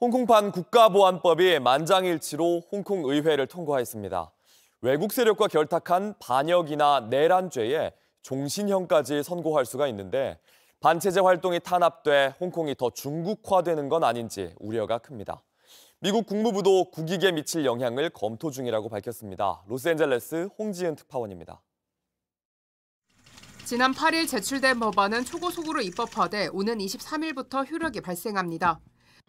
홍콩판 국가보안법이 만장일치로 홍콩 의회를 통과했습니다. 외국 세력과 결탁한 반역이나 내란죄에 종신형까지 선고할 수가 있는데 반체제 활동이 탄압돼 홍콩이 더 중국화되는 건 아닌지 우려가 큽니다. 미국 국무부도 국익에 미칠 영향을 검토 중이라고 밝혔습니다. 로스앤젤레스 홍지은 특파원입니다. 지난 8일 제출된 법안은 초고속으로 입법화돼 오는 23일부터 효력이 발생합니다.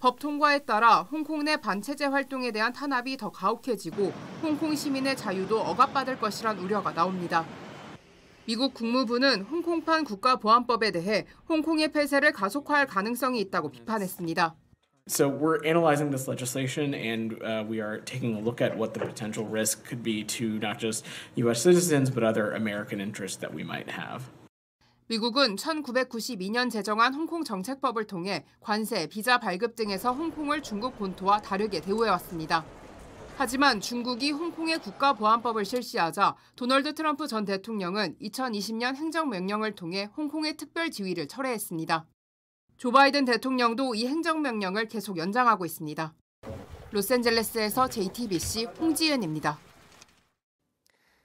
법 통과에 따라 홍콩 내 반체제 활동에 대한 탄압이 더 가혹해지고 홍콩 시민의 자유도 억압받을 것이란 우려가 나옵니다. 미국 국무부는 홍콩판 국가보안법에 대해 홍콩의 폐쇄를 가속화할 가능성이 있다고 비판했습니다. So we're analyzing this legislation, and uh, we are taking a look at what the potential risk could be to not just U.S. citizens but other American interests that we might have. 미국은 1992년 제정한 홍콩 정책법을 통해 관세, 비자 발급 등에서 홍콩을 중국 본토와 다르게 대우해왔습니다. 하지만 중국이 홍콩의 국가보안법을 실시하자 도널드 트럼프 전 대통령은 2020년 행정명령을 통해 홍콩의 특별 지위를 철회했습니다. 조 바이든 대통령도 이 행정명령을 계속 연장하고 있습니다. 로스앤젤레스에서 JTBC 홍지은입니다.